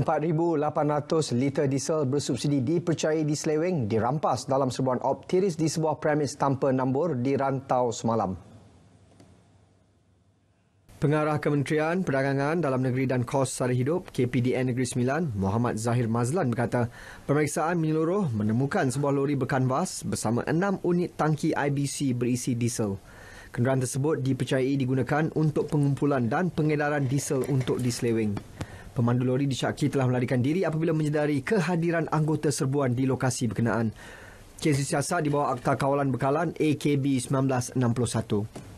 4,800 liter diesel bersubsidi dipercayai diseleweng dirampas dalam serbuan tiris di sebuah premis tanpa nombor di rantau semalam. Pengarah Kementerian Perdagangan Dalam Negeri dan Kos Sara Hidup KPDN Negeri Sembilan Muhammad Zahir Mazlan berkata pemeriksaan menyeluruh menemukan sebuah lori berkanvas bersama enam unit tangki IBC berisi diesel. Kenderaan tersebut dipercayai digunakan untuk pengumpulan dan pengedaran diesel untuk diseleweng. Pemandu lori disyaki telah melarikan diri apabila menyedari kehadiran anggota serbuan di lokasi berkenaan. Kes disiasat di bawah Akta Kawalan Bekalan AKB 1961.